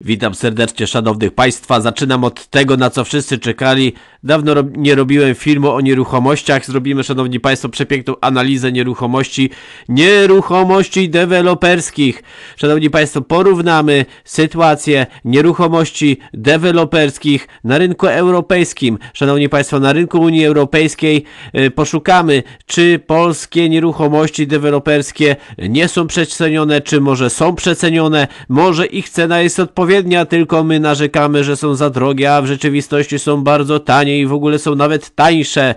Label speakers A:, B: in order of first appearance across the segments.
A: Witam serdecznie szanownych państwa. Zaczynam od tego, na co wszyscy czekali. Dawno nie robiłem filmu o nieruchomościach. Zrobimy, szanowni państwo, przepiękną analizę nieruchomości, nieruchomości deweloperskich. Szanowni państwo, porównamy sytuację nieruchomości deweloperskich na rynku europejskim. Szanowni państwo, na rynku Unii Europejskiej yy, poszukamy, czy polskie nieruchomości deweloperskie nie są przecenione, czy może są przecenione, może ich cena jest odpowiednia odpowiednia, tylko my narzekamy, że są za drogie, a w rzeczywistości są bardzo tanie i w ogóle są nawet tańsze,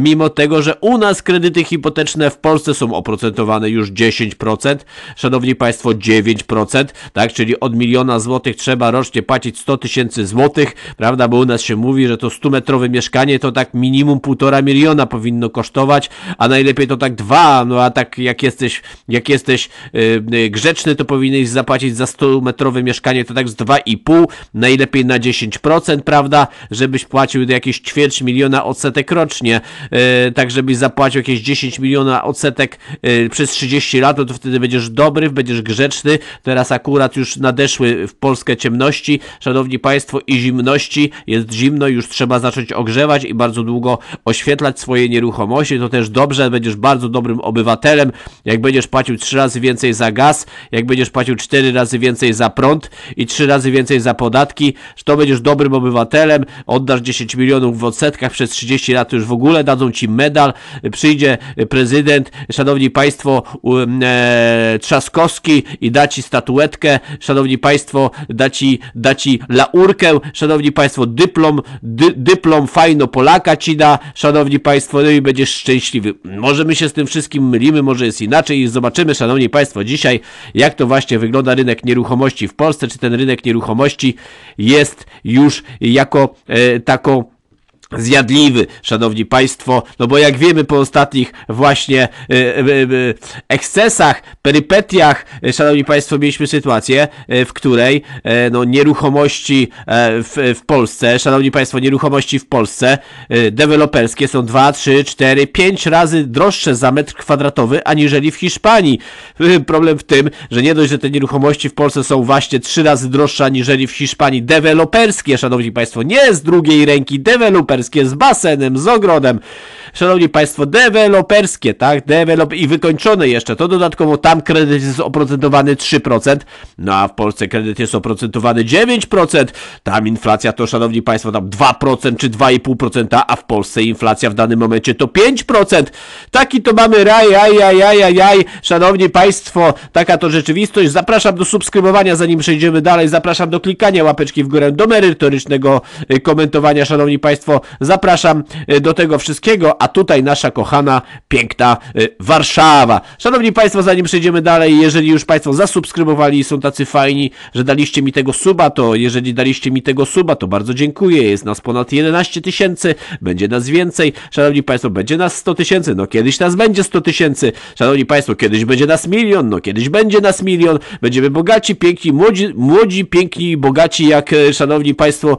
A: mimo tego, że u nas kredyty hipoteczne w Polsce są oprocentowane już 10%, szanowni państwo 9%, tak, czyli od miliona złotych trzeba rocznie płacić 100 tysięcy złotych, prawda, bo u nas się mówi, że to 100-metrowe mieszkanie to tak minimum 1,5 miliona powinno kosztować, a najlepiej to tak dwa, no a tak jak jesteś, jak jesteś yy, grzeczny, to powinieneś zapłacić za 100-metrowe mieszkanie to tak z 2,5, najlepiej na 10%, prawda, żebyś płacił jakieś ćwierć miliona odsetek rocznie, yy, tak żebyś zapłacił jakieś 10 miliona odsetek yy, przez 30 lat, no to wtedy będziesz dobry, będziesz grzeczny, teraz akurat już nadeszły w Polskę ciemności, szanowni państwo, i zimności, jest zimno, już trzeba zacząć ogrzewać i bardzo długo oświetlać swoje nieruchomości, to też dobrze, będziesz bardzo dobrym obywatelem, jak będziesz płacił 3 razy więcej za gaz, jak będziesz płacił 4 razy więcej za prąd i 3 trzy razy więcej za podatki, że to będziesz dobrym obywatelem, oddasz 10 milionów w odsetkach przez 30 lat, już w ogóle dadzą ci medal, przyjdzie prezydent, szanowni państwo, e, Trzaskowski i da ci statuetkę, szanowni państwo, da ci, da ci laurkę, szanowni państwo, dyplom, dy, dyplom fajno Polaka ci da, szanowni państwo, no i będziesz szczęśliwy. Może my się z tym wszystkim mylimy, może jest inaczej i zobaczymy, szanowni państwo, dzisiaj, jak to właśnie wygląda rynek nieruchomości w Polsce, czy ten rynek rynek nieruchomości jest już jako e, taką zjadliwy, szanowni państwo, no bo jak wiemy po ostatnich właśnie y, y, y, ekscesach, perypetiach, e, szanowni państwo, mieliśmy sytuację, e, w której e, no, nieruchomości w, w, Polsce, szanowni państwo, nieruchomości w Polsce deweloperskie są 2, 3, 4, 5 razy droższe za metr kwadratowy aniżeli w Hiszpanii. Problem w tym, że nie dość, że te nieruchomości w Polsce są właśnie 3 razy droższe aniżeli w Hiszpanii, deweloperskie, szanowni państwo, nie z drugiej ręki, deweloperskie, z basenem, z ogrodem szanowni państwo, deweloperskie, tak, dewelop i wykończone jeszcze, to dodatkowo tam kredyt jest oprocentowany 3%, no a w Polsce kredyt jest oprocentowany 9%, tam inflacja to, szanowni państwo, tam 2% czy 2,5%, a w Polsce inflacja w danym momencie to 5%. Taki to mamy raj, jaj, jaj, jaj, aj, szanowni państwo, taka to rzeczywistość. Zapraszam do subskrybowania, zanim przejdziemy dalej, zapraszam do klikania łapeczki w górę, do merytorycznego y, komentowania, szanowni państwo, zapraszam y, do tego wszystkiego, a tutaj nasza kochana, piękna y, Warszawa. Szanowni Państwo, zanim przejdziemy dalej, jeżeli już Państwo zasubskrybowali i są tacy fajni, że daliście mi tego suba, to jeżeli daliście mi tego suba, to bardzo dziękuję. Jest nas ponad 11 tysięcy, będzie nas więcej. Szanowni Państwo, będzie nas 100 tysięcy, no kiedyś nas będzie 100 tysięcy. Szanowni Państwo, kiedyś będzie nas milion, no kiedyś będzie nas milion. Będziemy bogaci, piękni, młodzi, młodzi piękni bogaci, jak, e, szanowni Państwo,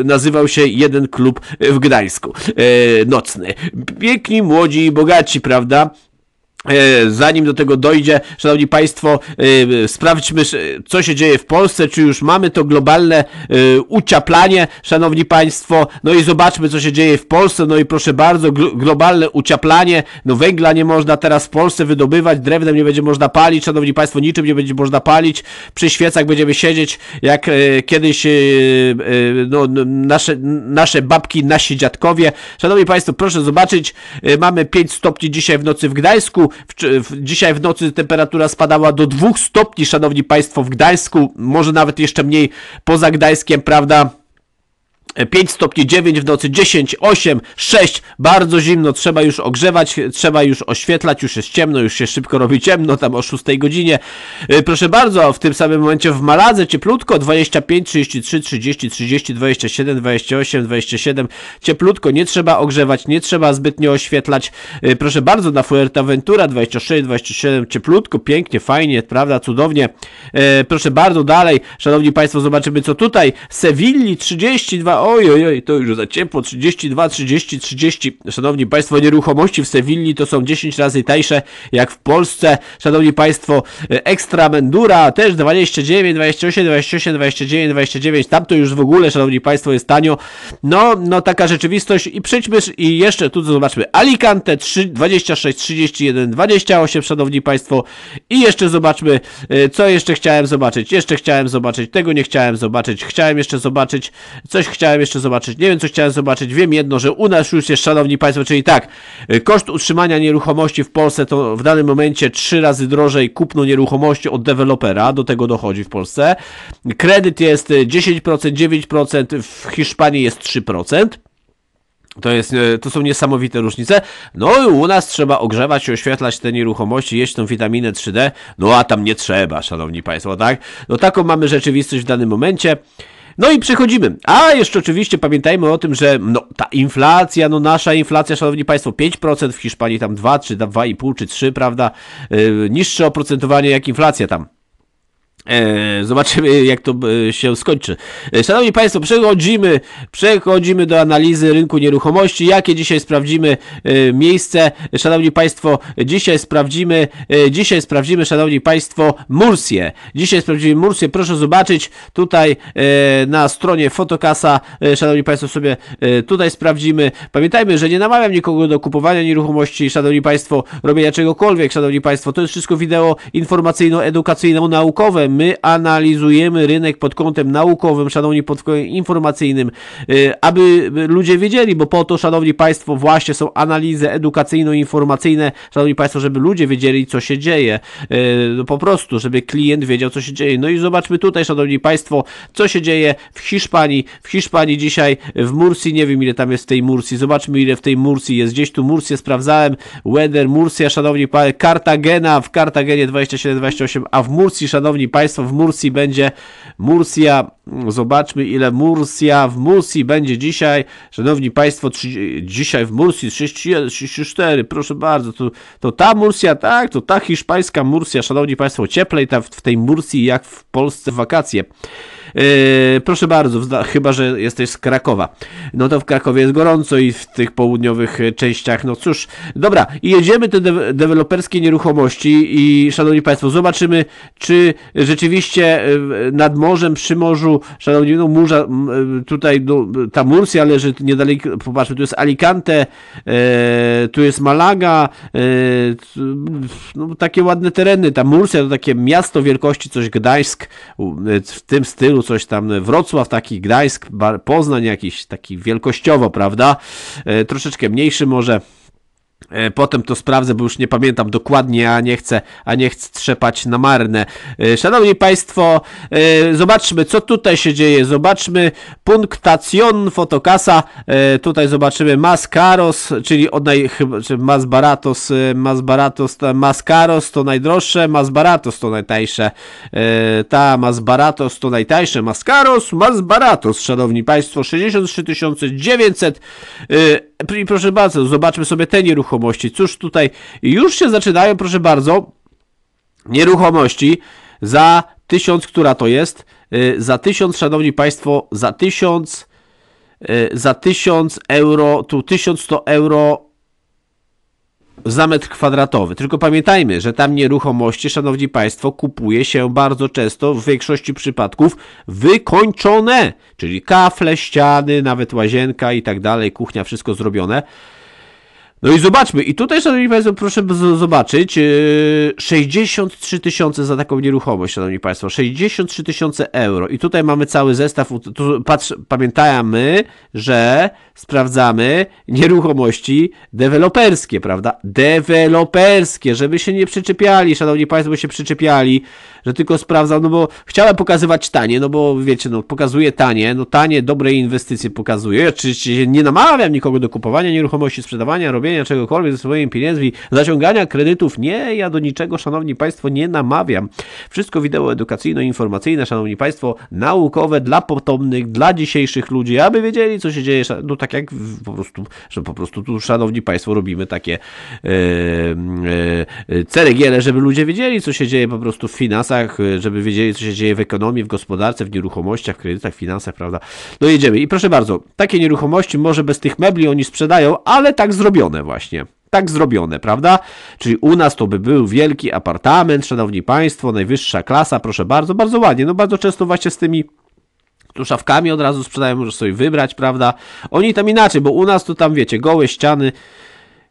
A: e, nazywał się jeden klub e, w Gdańsku. Nocny piękni, młodzi i bogaci, prawda? E, zanim do tego dojdzie, Szanowni Państwo, e, sprawdźmy, co się dzieje w Polsce, czy już mamy to globalne e, ucieplanie, Szanowni Państwo, no i zobaczmy, co się dzieje w Polsce, no i proszę bardzo, globalne ucieplanie. no węgla nie można teraz w Polsce wydobywać, drewnem nie będzie można palić, Szanowni Państwo, niczym nie będzie można palić, przy świecach będziemy siedzieć, jak kiedyś no, nasze, nasze babki, nasi dziadkowie. Szanowni Państwo, proszę zobaczyć, mamy 5 stopni dzisiaj w nocy w Gdańsku, w, w, dzisiaj w nocy temperatura spadała do 2 stopni, szanowni państwo, w Gdańsku, może nawet jeszcze mniej poza Gdańskiem, prawda? 5 stopni 9 w nocy, 10, 8, 6, bardzo zimno, trzeba już ogrzewać, trzeba już oświetlać, już jest ciemno, już się szybko robi ciemno, tam o 6 godzinie. Y, proszę bardzo, w tym samym momencie w Maladze cieplutko, 25, 33, 30, 30, 27, 28, 27, cieplutko, nie trzeba ogrzewać, nie trzeba zbytnio oświetlać. Y, proszę bardzo, na Fuerteventura 26, 27, cieplutko, pięknie, fajnie, prawda, cudownie. Y, proszę bardzo, dalej, szanowni Państwo, zobaczymy co tutaj, Sewilli 32, Oj ojojoj, oj, to już za ciepło, 32, 30, 30. Szanowni Państwo, nieruchomości w Sewilli to są 10 razy tańsze jak w Polsce. Szanowni Państwo, Ekstramendura też 29, 28, 28, 29, 29. Tam to już w ogóle, Szanowni Państwo, jest tanio. No, no taka rzeczywistość i przejdźmy i jeszcze tu zobaczmy Alicante 3, 26, 31, 28, Szanowni Państwo. I jeszcze zobaczmy, e, co jeszcze chciałem zobaczyć. Jeszcze chciałem zobaczyć, tego nie chciałem zobaczyć. Chciałem jeszcze zobaczyć, coś chciałem chciałem jeszcze zobaczyć? Nie wiem, co chciałem zobaczyć. Wiem jedno, że u nas już jest, szanowni państwo, czyli tak, y, koszt utrzymania nieruchomości w Polsce to w danym momencie trzy razy drożej kupno nieruchomości od dewelopera, do tego dochodzi w Polsce. Kredyt jest 10%, y, 9%, w Hiszpanii jest 3%. To, jest, y, to są niesamowite różnice. No i u nas trzeba ogrzewać i oświetlać te nieruchomości, jeść tą witaminę 3D, no a tam nie trzeba, szanowni państwo, tak? No taką mamy rzeczywistość w danym momencie. No i przechodzimy. A jeszcze oczywiście pamiętajmy o tym, że no, ta inflacja, no nasza inflacja, szanowni państwo, 5% w Hiszpanii tam 2, czy 2,5, czy 3, prawda? Yy, niższe oprocentowanie jak inflacja tam. E, zobaczymy, jak to e, się skończy. E, szanowni Państwo, przechodzimy, przechodzimy do analizy rynku nieruchomości. Jakie dzisiaj sprawdzimy miejsce? Szanowni Państwo, dzisiaj sprawdzimy, dzisiaj sprawdzimy, Szanowni Państwo, Mursję. Dzisiaj sprawdzimy Mursję. Proszę zobaczyć tutaj na stronie Fotokasa. Szanowni Państwo, sobie tutaj sprawdzimy. Pamiętajmy, że nie namawiam nikogo do kupowania nieruchomości. Szanowni Państwo, robienia czegokolwiek. Szanowni Państwo, to jest wszystko wideo informacyjno-edukacyjno-naukowe My analizujemy rynek pod kątem naukowym, szanowni, pod kątem informacyjnym, y, aby ludzie wiedzieli, bo po to, szanowni państwo, właśnie są analizy edukacyjno-informacyjne, szanowni państwo, żeby ludzie wiedzieli, co się dzieje. Y, no po prostu, żeby klient wiedział, co się dzieje. No i zobaczmy tutaj, szanowni państwo, co się dzieje w Hiszpanii. W Hiszpanii dzisiaj, w Mursi, nie wiem ile tam jest w tej Mursi, zobaczmy ile w tej Mursi jest. Gdzieś tu Mursję sprawdzałem, Weather Mursja, szanowni państwo, Kartagena, w Kartagenie 27-28, a w Mursi, szanowni państwo, Państwo w Mursi będzie Mursja, Zobaczmy, ile Mursja w Mursi będzie dzisiaj. Szanowni Państwo, dzisiaj w 31, 34, proszę bardzo. To, to ta Mursja, tak, to ta hiszpańska Mursja, Szanowni Państwo, cieplej w tej Mursji jak w Polsce w wakacje. Yy, proszę bardzo, chyba że jesteś z Krakowa. No to w Krakowie jest gorąco i w tych południowych e, częściach, no cóż. Dobra, i jedziemy te de deweloperskie nieruchomości i szanowni Państwo, zobaczymy, czy rzeczywiście e, nad morzem, przy morzu, szanowni, no murza, e, tutaj no, ta Murcia leży niedaleko, popatrzmy, tu jest Alicante, e, tu jest Malaga, no, takie ładne tereny, ta Murcia to takie miasto wielkości, coś Gdańsk, w tym stylu coś tam, Wrocław taki, Gdańsk, Poznań jakiś taki wielkościowo, prawda, troszeczkę mniejszy może, E, potem to sprawdzę, bo już nie pamiętam dokładnie, a nie chcę, a nie chcę trzepać na marne. E, szanowni Państwo, e, zobaczmy, co tutaj się dzieje. Zobaczmy punktacion fotokasa. Tutaj zobaczymy Mascaros, czyli od naj... Czy Masbaratos, Masbaratos, Mascaros to najdroższe, Masbaratos to najtańsze. Ta, Masbaratos to najtańsze, Mascaros, Masbaratos, Szanowni Państwo, 63 900 proszę bardzo, zobaczmy sobie te nieruchomości. Cóż tutaj, już się zaczynają, proszę bardzo, nieruchomości za tysiąc, która to jest? Y, za tysiąc, szanowni państwo, za tysiąc, y, za tysiąc euro, tu 1100 euro za metr kwadratowy. Tylko pamiętajmy, że tam nieruchomości, szanowni państwo, kupuje się bardzo często w większości przypadków wykończone, czyli kafle, ściany, nawet łazienka i tak dalej, kuchnia, wszystko zrobione. No i zobaczmy, i tutaj, szanowni państwo, proszę zobaczyć, 63 yy, tysiące za taką nieruchomość, szanowni państwo, 63 tysiące euro. I tutaj mamy cały zestaw, tu patrz, pamiętajmy, że sprawdzamy nieruchomości deweloperskie, prawda? Deweloperskie, żeby się nie przyczepiali, szanowni państwo, się przyczepiali, że tylko sprawdzam, no bo chciałem pokazywać tanie, no bo wiecie, no pokazuję tanie, no tanie, dobre inwestycje pokazuję, oczywiście nie namawiam nikogo do kupowania nieruchomości, sprzedawania, robię robienia czegokolwiek ze swoimi pieniędzmi, zaciągania kredytów. Nie, ja do niczego, szanowni państwo, nie namawiam. Wszystko wideo edukacyjno-informacyjne, szanowni państwo, naukowe dla potomnych, dla dzisiejszych ludzi, aby wiedzieli, co się dzieje. No tak jak po prostu, że po prostu tu, szanowni państwo, robimy takie yy, yy, żeby ludzie wiedzieli, co się dzieje po prostu w finansach, żeby wiedzieli, co się dzieje w ekonomii, w gospodarce, w nieruchomościach, w kredytach, w finansach, prawda? No jedziemy. I proszę bardzo, takie nieruchomości może bez tych mebli oni sprzedają, ale tak zrobione zrobione właśnie. Tak zrobione, prawda? Czyli u nas to by był wielki apartament, szanowni państwo, najwyższa klasa, proszę bardzo, bardzo ładnie. No bardzo często właśnie z tymi tu szafkami od razu sprzedają, możesz sobie wybrać, prawda? Oni tam inaczej, bo u nas to tam, wiecie, gołe ściany,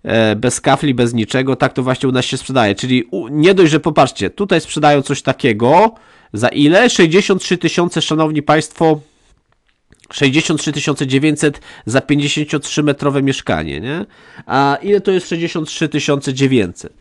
A: e, bez kafli, bez niczego, tak to właśnie u nas się sprzedaje. Czyli nie dość, że popatrzcie, tutaj sprzedają coś takiego, za ile? 63 tysiące, szanowni państwo, 63 900 za 53-metrowe mieszkanie, nie? A ile to jest 63 900?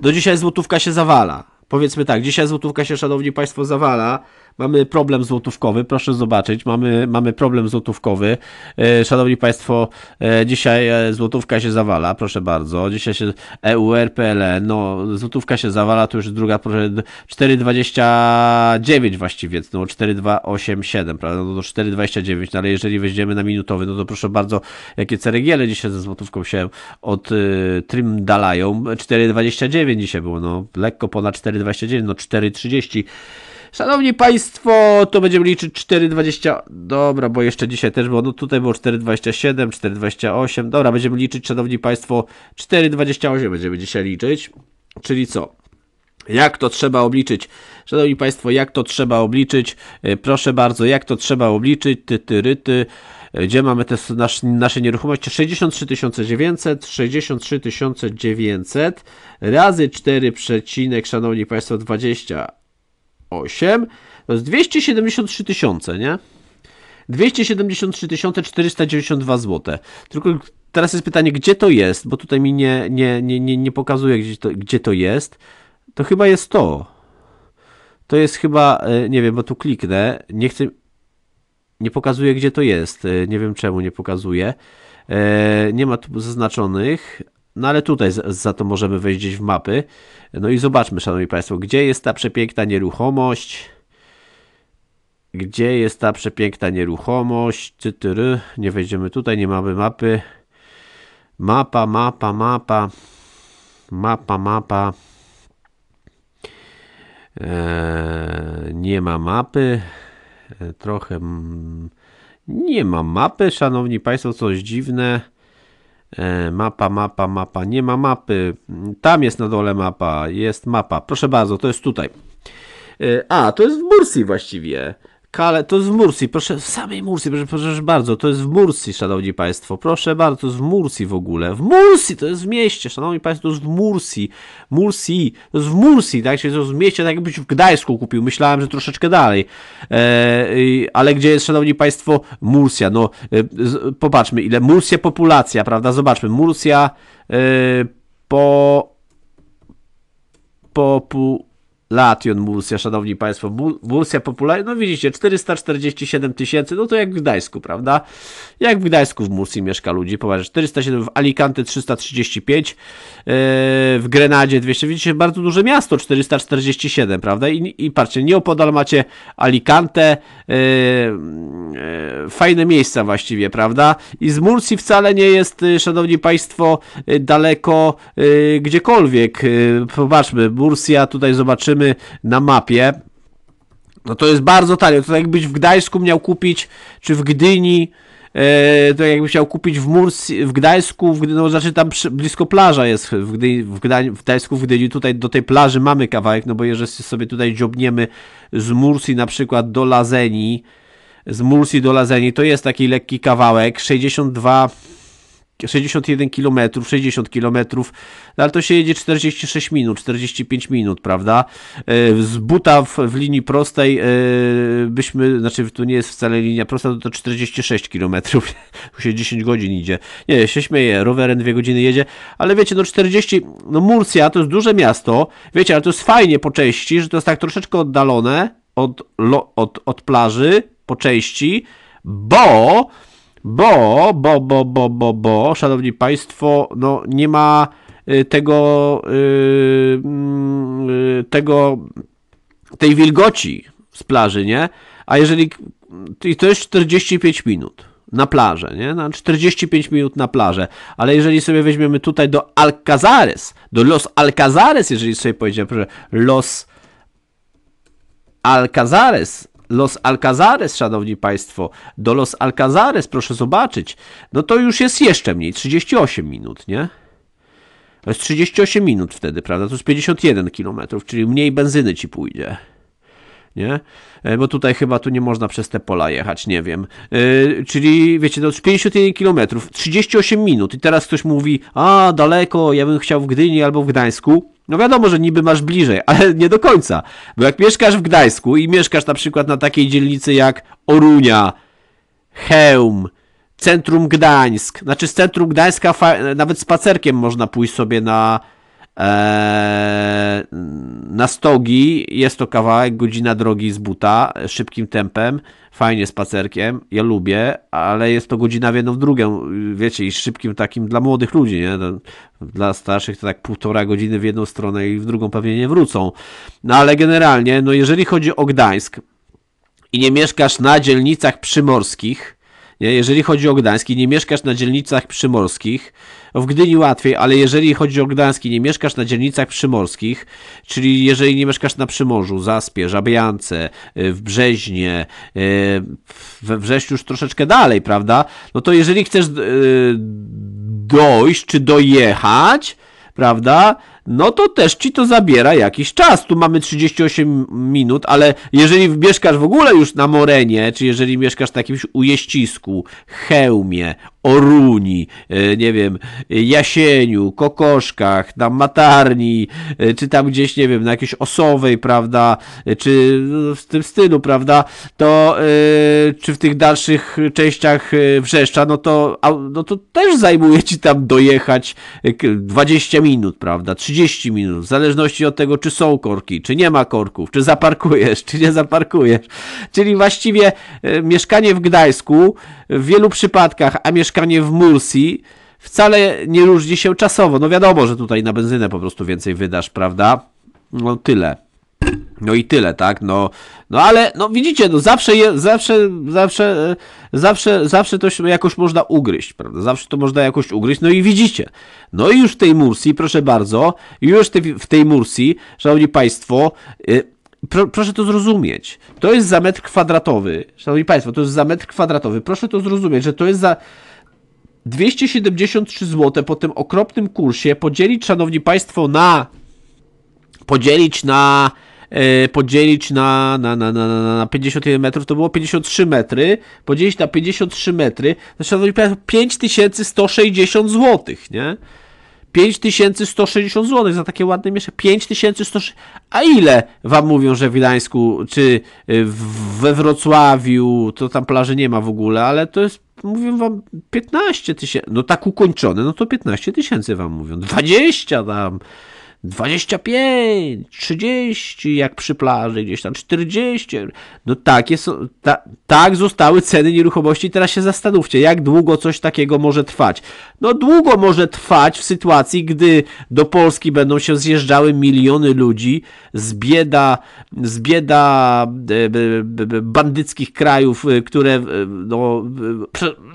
A: Do dzisiaj złotówka się zawala. Powiedzmy tak, dzisiaj złotówka się, szanowni państwo, zawala mamy problem złotówkowy, proszę zobaczyć, mamy, mamy problem złotówkowy. E, szanowni Państwo, e, dzisiaj e, złotówka się zawala, proszę bardzo, dzisiaj się EUR, PLN, no złotówka się zawala, to już druga, proszę, 4,29 właściwie, no 4,287, prawda, no to 4,29, no ale jeżeli weźmiemy na minutowy, no to proszę bardzo, jakie ceregiele dzisiaj ze złotówką się od y, Trim dalają, 4,29 dzisiaj było, no lekko ponad 4,29, no 4,30 Szanowni Państwo, to będziemy liczyć 4,20. Dobra, bo jeszcze dzisiaj też było. No tutaj było 4,27, 4,28. Dobra, będziemy liczyć, Szanowni Państwo, 4,28 będziemy dzisiaj liczyć. Czyli co? Jak to trzeba obliczyć? Szanowni Państwo, jak to trzeba obliczyć? E, proszę bardzo, jak to trzeba obliczyć? Ty, ty, ryty. E, gdzie mamy te nasz, nasze nieruchomości? 63 900, 63 900 razy 4, szanowni Państwo, 20 8, to jest 273 tysiące, nie? 273 492 zł. Tylko teraz jest pytanie, gdzie to jest, bo tutaj mi nie, nie, nie, nie, nie pokazuje, gdzie to, gdzie to jest. To chyba jest to. To jest chyba, e, nie wiem, bo tu kliknę, nie chcę, nie pokazuje, gdzie to jest. E, nie wiem czemu nie pokazuje. E, nie ma tu zaznaczonych, no ale tutaj za to możemy wejść gdzieś w mapy. No i zobaczmy, szanowni państwo, gdzie jest ta przepiękna nieruchomość. Gdzie jest ta przepiękna nieruchomość? Tytyry. Nie wejdziemy tutaj, nie mamy mapy. Mapa, mapa, mapa. Mapa, mapa. Eee, nie ma mapy. Eee, trochę... Mm, nie ma mapy, szanowni państwo, coś dziwne. E, mapa, mapa, mapa, nie ma mapy. Tam jest na dole mapa, jest mapa. Proszę bardzo, to jest tutaj. E, a, to jest w Mursi właściwie. Kale, to jest w Murcji, proszę, w samej Murcji, proszę, proszę bardzo, to jest w Murcji, szanowni państwo, proszę bardzo, to jest w Murcji w ogóle, w Murcji, to jest w mieście, szanowni państwo, to jest w Murcji, Murcji, to jest w Murcji, tak, się to w mieście, tak jakbyś w Gdańsku kupił, myślałem, że troszeczkę dalej, e, ale gdzie jest, szanowni państwo, Murcja, no, e, z, popatrzmy, ile, Murcja populacja, prawda, zobaczmy, Murcja, e, po, popu, Lation Mursja, szanowni państwo. Mursja popularna, no widzicie, 447 tysięcy, no to jak w Gdańsku, prawda? Jak w Gdańsku w Mursji mieszka ludzi, Poważnie, 407, w Alicante 335, yy, w Grenadzie 200, widzicie, bardzo duże miasto, 447, prawda? I, i patrzcie, nieopodal macie Alicante, yy, yy, fajne miejsca właściwie, prawda? I z Mursji wcale nie jest, yy, szanowni państwo, yy, daleko yy, gdziekolwiek. Popatrzmy, Mursja tutaj zobaczymy, na mapie, no to jest bardzo tanie. To tak jakbyś w Gdańsku miał kupić, czy w Gdyni, e, to tak jakbyś chciał kupić w Mursi, w Gdańsku, w, no znaczy tam przy, blisko plaża jest w, w, Gdań, w Gdańsku, w Gdyni, tutaj do tej plaży mamy kawałek, no bo jeżeli sobie tutaj dziobniemy z Mursi na przykład do Lazeni, z Mursi do Lazeni, to jest taki lekki kawałek, 62 61 km, 60 km, no ale to się jedzie 46 minut, 45 minut, prawda? E, z buta w, w linii prostej e, byśmy, znaczy tu nie jest wcale linia prosta, to, to 46 km, tu się 10 godzin idzie. Nie, się śmieje, rowerem 2 godziny jedzie, ale wiecie, no 40, no Murcja to jest duże miasto, wiecie, ale to jest fajnie po części, że to jest tak troszeczkę oddalone od, od, od plaży, po części, bo bo, bo, bo, bo, bo, bo, szanowni państwo, no nie ma y, tego, y, mm, y, tego, tej wilgoci z plaży, nie? A jeżeli, i to jest 45 minut na plażę, nie? Na 45 minut na plażę. Ale jeżeli sobie weźmiemy tutaj do Alcazares, do Los Alcazares, jeżeli sobie powiedziałem, proszę, Los Alcazares, Los Alcazares, szanowni państwo, do Los Alcazares, proszę zobaczyć, no to już jest jeszcze mniej, 38 minut, nie? To jest 38 minut wtedy, prawda? To jest 51 km, czyli mniej benzyny ci pójdzie nie? E, bo tutaj chyba tu nie można przez te pola jechać, nie wiem. E, czyli wiecie, no 51 km, 38 minut i teraz ktoś mówi, a daleko, ja bym chciał w Gdyni albo w Gdańsku. No wiadomo, że niby masz bliżej, ale nie do końca. Bo jak mieszkasz w Gdańsku i mieszkasz na przykład na takiej dzielnicy jak Orunia, Heum, Centrum Gdańsk, znaczy z Centrum Gdańska nawet spacerkiem można pójść sobie na Eee, na stogi jest to kawałek, godzina drogi z buta, szybkim tempem, fajnie spacerkiem, ja lubię, ale jest to godzina w jedną w drugą, wiecie, i szybkim takim dla młodych ludzi, nie? Dla starszych to tak półtora godziny w jedną stronę i w drugą pewnie nie wrócą. No ale generalnie, no jeżeli chodzi o Gdańsk i nie mieszkasz na dzielnicach przymorskich, jeżeli chodzi o Gdański, nie mieszkasz na dzielnicach przymorskich, w Gdyni łatwiej, ale jeżeli chodzi o Gdański, nie mieszkasz na dzielnicach przymorskich, czyli jeżeli nie mieszkasz na Przymorzu, Zaspie, Żabiance, y, w Brzeźnie, y, we Wrześniu już troszeczkę dalej, prawda? No to jeżeli chcesz y, dojść czy dojechać, prawda? no to też ci to zabiera jakiś czas. Tu mamy 38 minut, ale jeżeli mieszkasz w ogóle już na Morenie, czy jeżeli mieszkasz w jakimś ujeścisku, hełmie, Oruni, e, nie wiem, e, Jasieniu, Kokoszkach, na Matarni, e, czy tam gdzieś, nie wiem, na jakiejś Osowej, prawda, czy no, w tym stylu, prawda, to czy w tych dalszych częściach Wrzeszcza, no to, no to też zajmuje ci tam dojechać 20 minut, prawda, 30 minut, w zależności od tego, czy są korki, czy nie ma korków, czy zaparkujesz, czy nie zaparkujesz. Czyli właściwie mieszkanie w Gdańsku w wielu przypadkach, a mieszkanie mieszkanie w Mursi wcale nie różni się czasowo. No wiadomo, że tutaj na benzynę po prostu więcej wydasz, prawda? No tyle. No i tyle, tak? No, no ale no widzicie, no zawsze, je, zawsze, zawsze, e, zawsze, zawsze to się jakoś można ugryźć, prawda? Zawsze to można jakoś ugryźć, no i widzicie. No i już w tej mursi, proszę bardzo, już te, w tej mursi, szanowni państwo, y, pro, proszę to zrozumieć. To jest za metr kwadratowy, szanowni państwo, to jest za metr kwadratowy. Proszę to zrozumieć, że to jest za 273 zł po tym okropnym kursie podzielić, szanowni państwo, na podzielić na e, podzielić na, na, na, na, na 51 metrów, to było 53 metry, podzielić na 53 metry, to szanowni państwo, 5160 zł, nie? 5160 zł za takie ładne mieszkanie. 5100. A ile wam mówią, że w Wilańsku czy y, we Wrocławiu to tam plaży nie ma w ogóle, ale to jest mówią wam 15 tysięcy. No tak ukończone, no to 15 tysięcy wam mówią. 20 tam. 25, 30, jak przy plaży, gdzieś tam 40. No takie są, ta, tak zostały ceny nieruchomości. Teraz się zastanówcie, jak długo coś takiego może trwać. No długo może trwać w sytuacji, gdy do Polski będą się zjeżdżały miliony ludzi z bieda, z bieda e, bandyckich krajów, e, które e, no,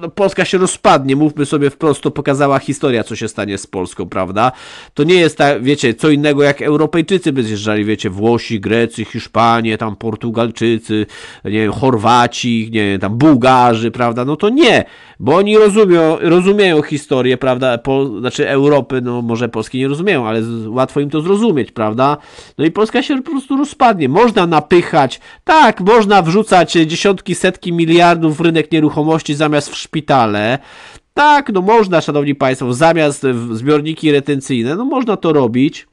A: no Polska się rozpadnie, mówmy sobie wprost, to pokazała historia, co się stanie z Polską, prawda? To nie jest tak, wiecie, co innego jak Europejczycy by zjeżdżali, wiecie, Włosi, Grecy, Hiszpanie, tam Portugalczycy, nie wiem, Chorwaci, nie wiem, tam Bułgarzy, prawda, no to nie, bo oni rozumią, rozumieją historię, prawda, po, znaczy Europy, no może Polski nie rozumieją, ale z, łatwo im to zrozumieć, prawda, no i Polska się po prostu rozpadnie, można napychać, tak, można wrzucać dziesiątki, setki miliardów w rynek nieruchomości zamiast w szpitale, tak, no można, szanowni państwo, zamiast zbiorniki retencyjne, no można to robić.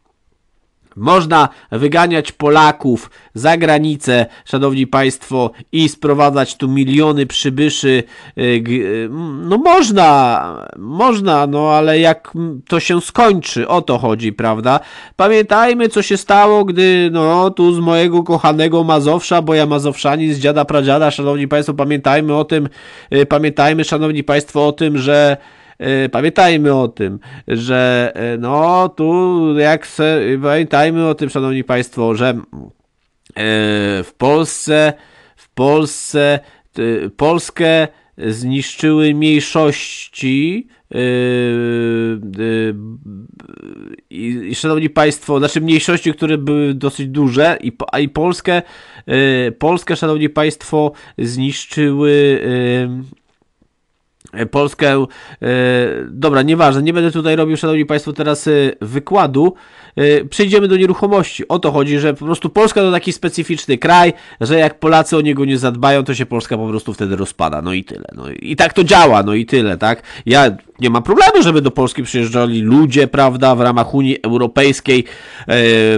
A: Można wyganiać Polaków za granicę, szanowni państwo, i sprowadzać tu miliony przybyszy. Y, y, no można, można, no ale jak to się skończy, o to chodzi, prawda? Pamiętajmy, co się stało, gdy no tu z mojego kochanego Mazowsza, bo ja Mazowszanin z dziada pradziada, szanowni państwo, pamiętajmy o tym, y, pamiętajmy, szanowni państwo, o tym, że E, pamiętajmy o tym, że e, no tu jak se, pamiętajmy o tym, szanowni państwo, że e, w Polsce w Polsce Polskę zniszczyły mniejszości i szanowni państwo, znaczy mniejszości, które były dosyć duże i, a i Polskę, Polskę szanowni państwo zniszczyły E, Polskę. E, dobra, nieważne, nie będę tutaj robił, szanowni państwo, teraz e, wykładu. Przejdziemy do nieruchomości. O to chodzi, że po prostu Polska to taki specyficzny kraj, że jak Polacy o niego nie zadbają, to się Polska po prostu wtedy rozpada. No i tyle. No i tak to działa, no i tyle, tak? Ja nie ma problemu, żeby do Polski przyjeżdżali ludzie, prawda, w ramach Unii Europejskiej, e,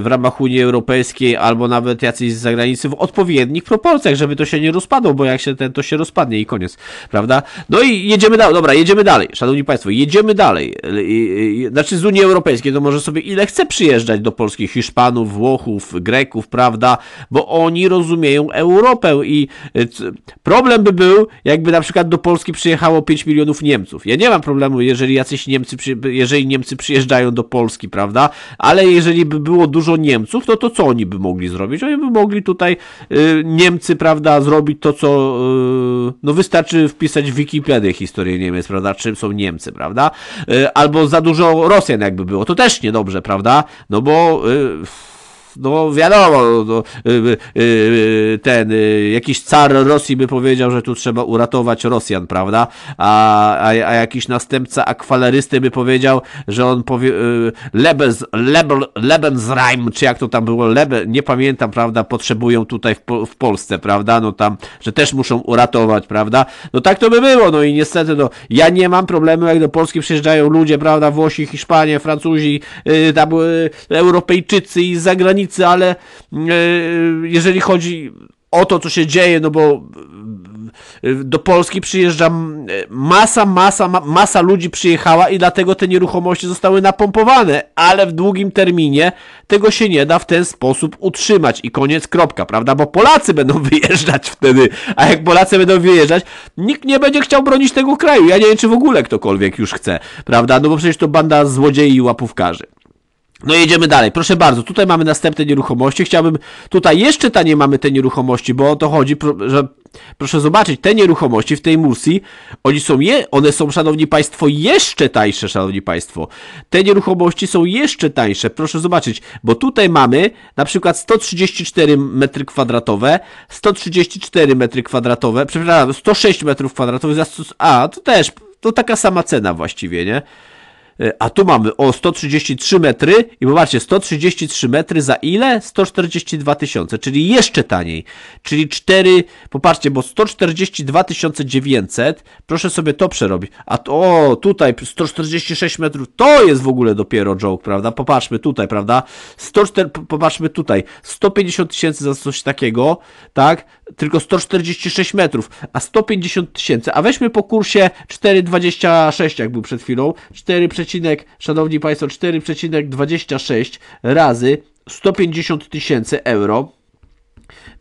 A: w ramach Unii Europejskiej albo nawet jacyś z zagranicy w odpowiednich proporcjach, żeby to się nie rozpadło, bo jak się ten, to się rozpadnie i koniec, prawda? No i jedziemy dalej, dobra, jedziemy dalej, szanowni państwo, jedziemy dalej. E, e, znaczy z Unii Europejskiej to no może sobie ile chce przyjeżdżać do Polski Hiszpanów, Włochów, Greków, prawda, bo oni rozumieją Europę i problem by był, jakby na przykład do Polski przyjechało 5 milionów Niemców. Ja nie mam problemu jeżeli jacyś Niemcy, jeżeli Niemcy przyjeżdżają do Polski, prawda? Ale jeżeli by było dużo Niemców, to no to co oni by mogli zrobić? Oni by mogli tutaj y, Niemcy, prawda, zrobić to, co y, no wystarczy wpisać w Wikipedię historię Niemiec, prawda, czym są Niemcy, prawda? Y, albo za dużo Rosjan jakby było, to też niedobrze, prawda? No bo... Y, no wiadomo, no, no y, y, y, ten jakiś car Rosji by powiedział, że tu trzeba uratować Rosjan, prawda? A, a, a jakiś następca akwalerysty by powiedział, że on powie Lebens, Lebel, czy jak to tam było, Lebe, nie pamiętam, prawda, potrzebują tutaj w, w Polsce, prawda? No tam, że też muszą uratować, prawda? No tak to by było, no i niestety, no ja nie mam problemu, jak do Polski przyjeżdżają ludzie, prawda? Włosi, Hiszpanie, Francuzi, yy, tam yy, Europejczycy i zagranicy ale e, jeżeli chodzi o to, co się dzieje, no bo e, do Polski przyjeżdża e, masa, masa, masa ludzi przyjechała i dlatego te nieruchomości zostały napompowane, ale w długim terminie tego się nie da w ten sposób utrzymać i koniec kropka, prawda? Bo Polacy będą wyjeżdżać wtedy, a jak Polacy będą wyjeżdżać, nikt nie będzie chciał bronić tego kraju. Ja nie wiem, czy w ogóle ktokolwiek już chce, prawda? No bo przecież to banda złodziei i łapówkarzy. No jedziemy dalej. Proszę bardzo, tutaj mamy następne nieruchomości. Chciałbym, tutaj jeszcze tanie mamy te nieruchomości, bo o to chodzi, że proszę zobaczyć, te nieruchomości w tej Mursi, oni są je, one są, szanowni państwo, jeszcze tańsze, szanowni państwo. Te nieruchomości są jeszcze tańsze, proszę zobaczyć, bo tutaj mamy na przykład 134 metry kwadratowe, 134 metry kwadratowe, przepraszam, 106 metrów kwadratowych, a, to też, to taka sama cena właściwie, nie? E, a tu mamy o 133 metry i popatrzcie, 133 metry za ile? 142 tysiące, czyli jeszcze taniej. Czyli 4, popatrzcie, bo 142 900, proszę sobie to przerobić. A to, o, tutaj 146 metrów, to jest w ogóle dopiero joke, prawda? Popatrzmy tutaj, prawda? 104, popatrzmy tutaj, 150 tysięcy za coś takiego, tak? Tylko 146 metrów, a 150 tysięcy, a weźmy po kursie 4,26, jak był przed chwilą, 4, przecinek, szanowni państwo, 4,26 razy 150 tysięcy euro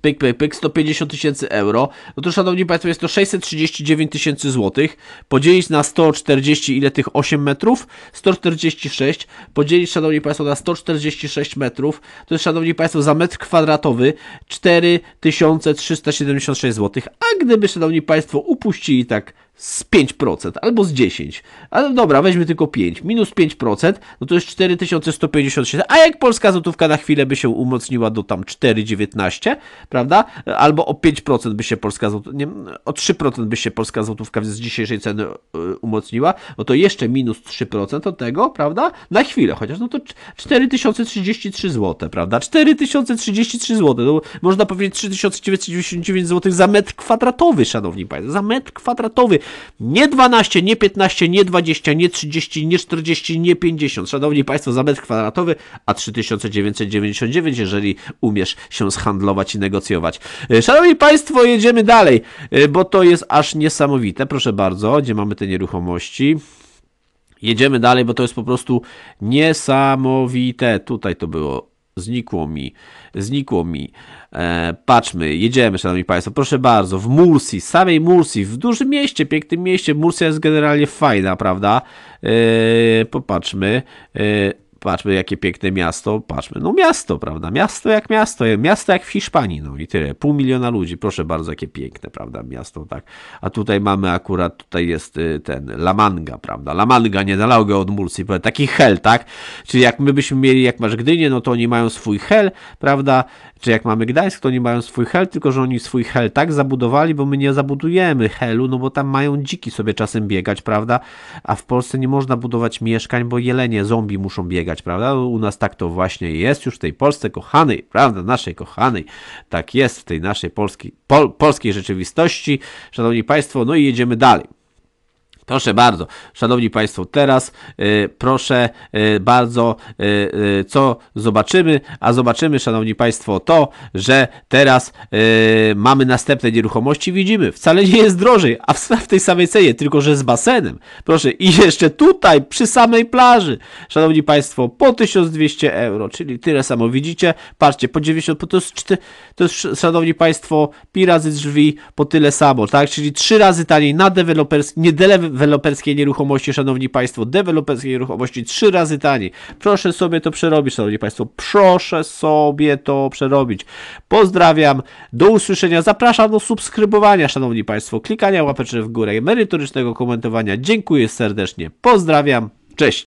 A: pyk, pyk, pyk, 150 tysięcy euro, no to szanowni Państwo jest to 639 tysięcy złotych, podzielić na 140, ile tych 8 metrów? 146, podzielić szanowni Państwo na 146 metrów, to jest szanowni Państwo za metr kwadratowy 4376 zł, a gdyby szanowni Państwo upuścili tak z 5% albo z 10%. Ale no dobra, weźmy tylko 5. Minus 5%, no to jest 4157. A jak polska złotówka na chwilę by się umocniła do tam 4,19, prawda? Albo o 5% by się polska złotówka, nie, o 3% by się polska złotówka z dzisiejszej ceny y, umocniła, no to jeszcze minus 3% od tego, prawda? Na chwilę, chociaż no to 4033 zł, prawda? 4033 zł, no, można powiedzieć 3999 zł za metr kwadratowy, szanowni państwo, za metr kwadratowy. Nie 12, nie 15, nie 20, nie 30, nie 40, nie 50, szanowni państwo, za metr kwadratowy, a 3999, jeżeli umiesz się zhandlować innego negocjować. E, szanowni Państwo, jedziemy dalej, e, bo to jest aż niesamowite. Proszę bardzo, gdzie mamy te nieruchomości? Jedziemy dalej, bo to jest po prostu niesamowite. Tutaj to było. Znikło mi, znikło mi. E, patrzmy, jedziemy, szanowni państwo. Proszę bardzo, w Mursi, samej Mursi, w dużym mieście, pięknym mieście. Mursja jest generalnie fajna, prawda? E, popatrzmy. E, patrzmy jakie piękne miasto, patrzmy, no miasto, prawda, miasto jak miasto, miasto jak w Hiszpanii, no i tyle, pół miliona ludzi, proszę bardzo, jakie piękne, prawda, miasto, tak, a tutaj mamy akurat, tutaj jest y, ten La Manga, prawda, La Manga, nie Dalauga od Murcji, taki hel, tak, czyli jak my byśmy mieli, jak masz Gdynię, no to oni mają swój hel, prawda, czy jak mamy Gdańsk, to oni mają swój hel, tylko że oni swój hel tak zabudowali, bo my nie zabudujemy helu, no bo tam mają dziki sobie czasem biegać, prawda? A w Polsce nie można budować mieszkań, bo jelenie, zombie muszą biegać, prawda? U nas tak to właśnie jest już w tej Polsce kochanej, prawda? Naszej kochanej. Tak jest w tej naszej polskiej, pol, polskiej rzeczywistości. Szanowni Państwo, no i jedziemy dalej. Proszę bardzo, szanowni Państwo, teraz y, proszę y, bardzo, y, y co zobaczymy, a zobaczymy, szanowni Państwo, to, że teraz y, mamy następne nieruchomości, widzimy, wcale nie jest drożej, a w, w tej samej cenie, tylko że z basenem. Proszę, i jeszcze tutaj, przy samej plaży, szanowni Państwo, po 1200 euro, czyli tyle samo widzicie, patrzcie, po 90, to jest, 4, to jest szanowni Państwo, pi razy drzwi, po tyle samo, tak, czyli trzy razy taniej na deweloperski, nie deweloperski, deweloperskiej nieruchomości, szanowni państwo, deweloperskiej nieruchomości trzy razy taniej. Proszę sobie to przerobić, szanowni państwo, proszę sobie to przerobić. Pozdrawiam, do usłyszenia, zapraszam do subskrybowania, szanowni państwo, klikania łapeczek w górę, merytorycznego komentowania. Dziękuję serdecznie, pozdrawiam, cześć!